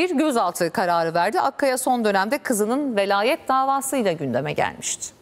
bir gözaltı kararı verdi. Akkaya son dönemde kızının velayet davasıyla gündeme gelmişti.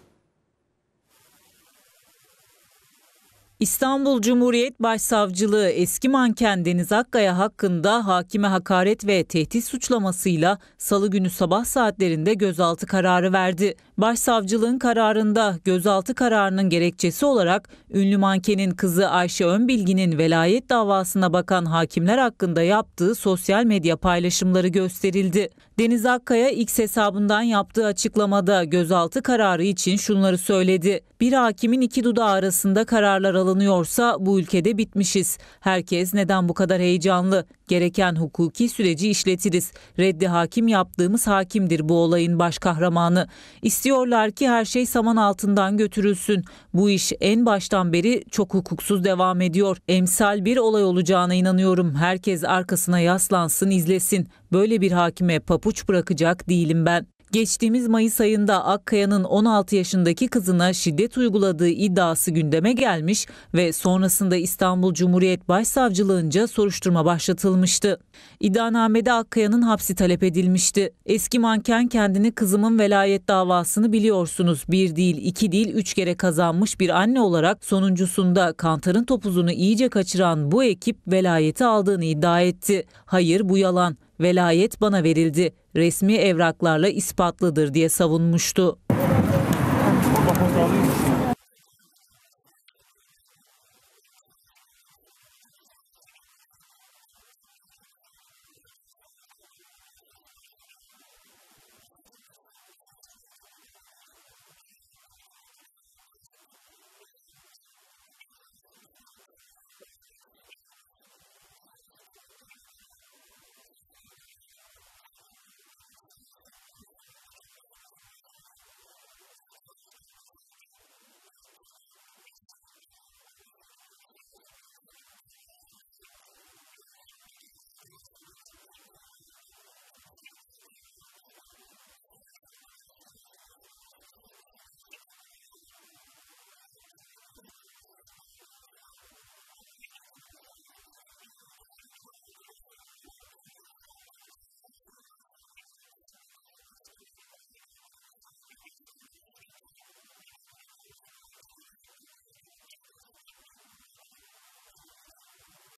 İstanbul Cumhuriyet Başsavcılığı eski manken Deniz Akkaya hakkında hakime hakaret ve tehdit suçlamasıyla salı günü sabah saatlerinde gözaltı kararı verdi. Başsavcılığın kararında gözaltı kararının gerekçesi olarak ünlü mankenin kızı Ayşe Önbilgi'nin velayet davasına bakan hakimler hakkında yaptığı sosyal medya paylaşımları gösterildi. Deniz Akkaya X hesabından yaptığı açıklamada gözaltı kararı için şunları söyledi. Bir hakimin iki dudağı arasında kararlar alınıyorsa bu ülkede bitmişiz. Herkes neden bu kadar heyecanlı? Gereken hukuki süreci işletiriz. Reddi hakim yaptığımız hakimdir bu olayın baş kahramanı. İstiyorlar ki her şey saman altından götürülsün. Bu iş en baştan beri çok hukuksuz devam ediyor. Emsal bir olay olacağına inanıyorum. Herkes arkasına yaslansın, izlesin. Böyle bir hakime papuç bırakacak değilim ben. Geçtiğimiz Mayıs ayında Akkaya'nın 16 yaşındaki kızına şiddet uyguladığı iddiası gündeme gelmiş ve sonrasında İstanbul Cumhuriyet Başsavcılığınca soruşturma başlatılmıştı. İddianamede Akkaya'nın hapsi talep edilmişti. Eski manken kendini kızımın velayet davasını biliyorsunuz bir değil iki değil üç kere kazanmış bir anne olarak sonuncusunda kantarın topuzunu iyice kaçıran bu ekip velayeti aldığını iddia etti. Hayır bu yalan velayet bana verildi, resmi evraklarla ispatlıdır diye savunmuştu.